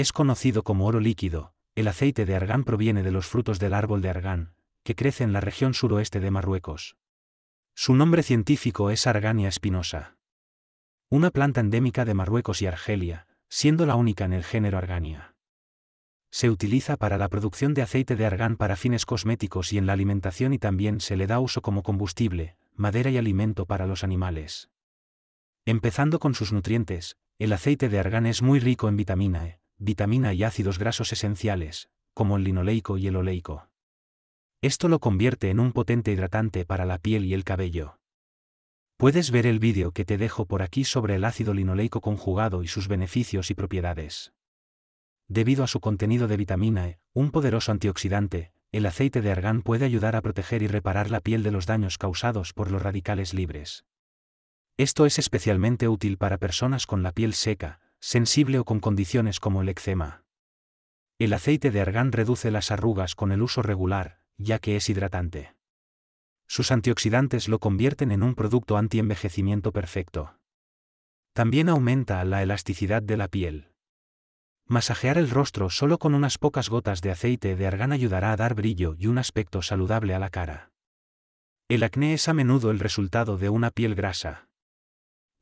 Es conocido como oro líquido, el aceite de argán proviene de los frutos del árbol de argán, que crece en la región suroeste de Marruecos. Su nombre científico es Argania espinosa. Una planta endémica de Marruecos y Argelia, siendo la única en el género Argania. Se utiliza para la producción de aceite de argán para fines cosméticos y en la alimentación y también se le da uso como combustible, madera y alimento para los animales. Empezando con sus nutrientes, el aceite de argán es muy rico en vitamina E, vitamina y ácidos grasos esenciales, como el linoleico y el oleico. Esto lo convierte en un potente hidratante para la piel y el cabello. Puedes ver el vídeo que te dejo por aquí sobre el ácido linoleico conjugado y sus beneficios y propiedades. Debido a su contenido de vitamina E, un poderoso antioxidante, el aceite de argán puede ayudar a proteger y reparar la piel de los daños causados por los radicales libres. Esto es especialmente útil para personas con la piel seca, sensible o con condiciones como el eczema. El aceite de argán reduce las arrugas con el uso regular, ya que es hidratante. Sus antioxidantes lo convierten en un producto antienvejecimiento perfecto. También aumenta la elasticidad de la piel. Masajear el rostro solo con unas pocas gotas de aceite de argán ayudará a dar brillo y un aspecto saludable a la cara. El acné es a menudo el resultado de una piel grasa,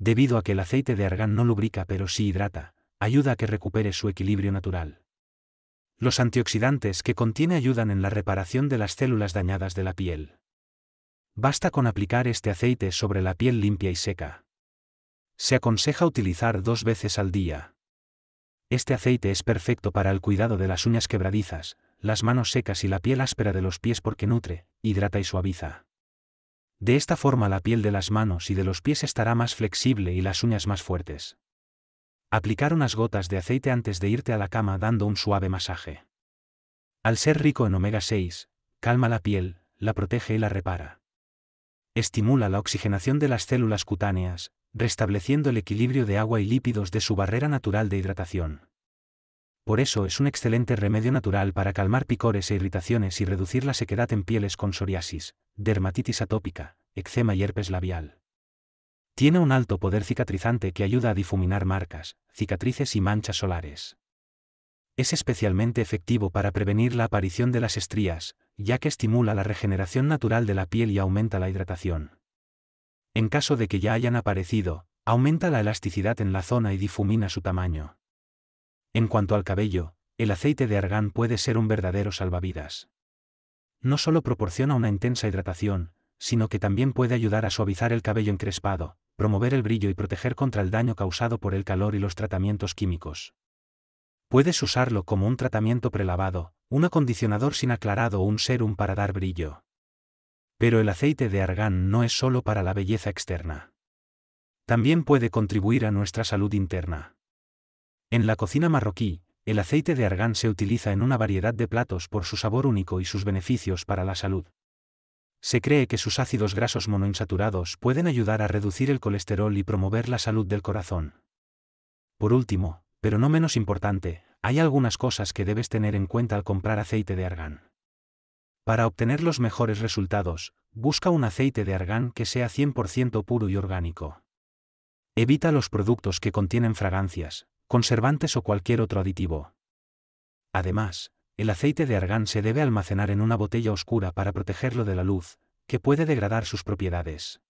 Debido a que el aceite de argán no lubrica pero sí hidrata, ayuda a que recupere su equilibrio natural. Los antioxidantes que contiene ayudan en la reparación de las células dañadas de la piel. Basta con aplicar este aceite sobre la piel limpia y seca. Se aconseja utilizar dos veces al día. Este aceite es perfecto para el cuidado de las uñas quebradizas, las manos secas y la piel áspera de los pies porque nutre, hidrata y suaviza. De esta forma la piel de las manos y de los pies estará más flexible y las uñas más fuertes. Aplicar unas gotas de aceite antes de irte a la cama dando un suave masaje. Al ser rico en omega 6, calma la piel, la protege y la repara. Estimula la oxigenación de las células cutáneas, restableciendo el equilibrio de agua y lípidos de su barrera natural de hidratación. Por eso es un excelente remedio natural para calmar picores e irritaciones y reducir la sequedad en pieles con psoriasis, dermatitis atópica, eczema y herpes labial. Tiene un alto poder cicatrizante que ayuda a difuminar marcas, cicatrices y manchas solares. Es especialmente efectivo para prevenir la aparición de las estrías, ya que estimula la regeneración natural de la piel y aumenta la hidratación. En caso de que ya hayan aparecido, aumenta la elasticidad en la zona y difumina su tamaño. En cuanto al cabello, el aceite de argán puede ser un verdadero salvavidas no solo proporciona una intensa hidratación, sino que también puede ayudar a suavizar el cabello encrespado, promover el brillo y proteger contra el daño causado por el calor y los tratamientos químicos. Puedes usarlo como un tratamiento prelavado, un acondicionador sin aclarado o un serum para dar brillo. Pero el aceite de argán no es solo para la belleza externa. También puede contribuir a nuestra salud interna. En la cocina marroquí, el aceite de argán se utiliza en una variedad de platos por su sabor único y sus beneficios para la salud. Se cree que sus ácidos grasos monoinsaturados pueden ayudar a reducir el colesterol y promover la salud del corazón. Por último, pero no menos importante, hay algunas cosas que debes tener en cuenta al comprar aceite de argán. Para obtener los mejores resultados, busca un aceite de argán que sea 100% puro y orgánico. Evita los productos que contienen fragancias, conservantes o cualquier otro aditivo. Además, el aceite de argán se debe almacenar en una botella oscura para protegerlo de la luz, que puede degradar sus propiedades.